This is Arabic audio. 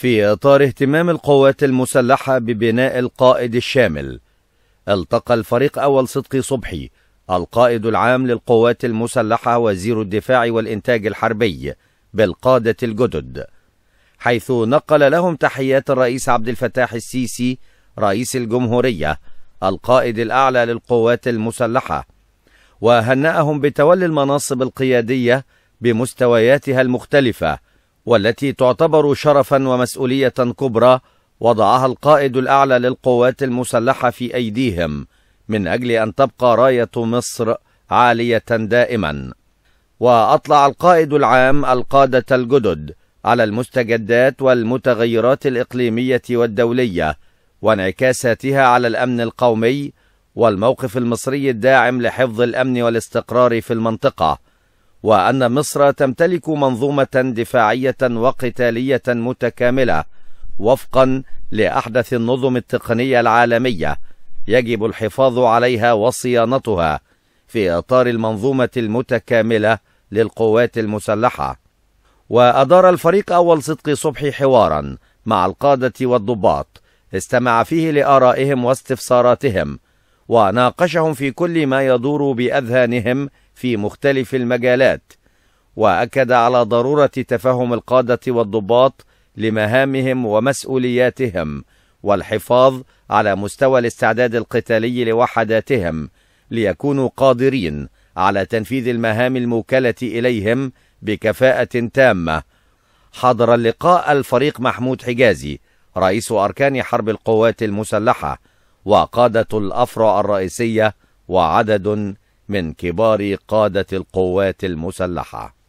في إطار اهتمام القوات المسلحة ببناء القائد الشامل التقى الفريق أول صدقي صبحي القائد العام للقوات المسلحة وزير الدفاع والإنتاج الحربي بالقادة الجدد حيث نقل لهم تحيات الرئيس عبد الفتاح السيسي رئيس الجمهورية القائد الأعلى للقوات المسلحة وهنأهم بتولي المناصب القيادية بمستوياتها المختلفة والتي تعتبر شرفا ومسؤولية كبرى وضعها القائد الأعلى للقوات المسلحة في أيديهم من أجل أن تبقى راية مصر عالية دائما وأطلع القائد العام القادة الجدد على المستجدات والمتغيرات الإقليمية والدولية وانعكاساتها على الأمن القومي والموقف المصري الداعم لحفظ الأمن والاستقرار في المنطقة وأن مصر تمتلك منظومة دفاعية وقتالية متكاملة وفقا لأحدث النظم التقنية العالمية يجب الحفاظ عليها وصيانتها في إطار المنظومة المتكاملة للقوات المسلحة وأدار الفريق أول صدق صبحي حواراً مع القادة والضباط استمع فيه لآرائهم واستفساراتهم وناقشهم في كل ما يدور بأذهانهم في مختلف المجالات واكد على ضروره تفهم القاده والضباط لمهامهم ومسؤولياتهم والحفاظ على مستوى الاستعداد القتالي لوحداتهم ليكونوا قادرين على تنفيذ المهام الموكله اليهم بكفاءه تامه حضر اللقاء الفريق محمود حجازي رئيس اركان حرب القوات المسلحه وقاده الافرع الرئيسيه وعدد من كبار قادة القوات المسلحة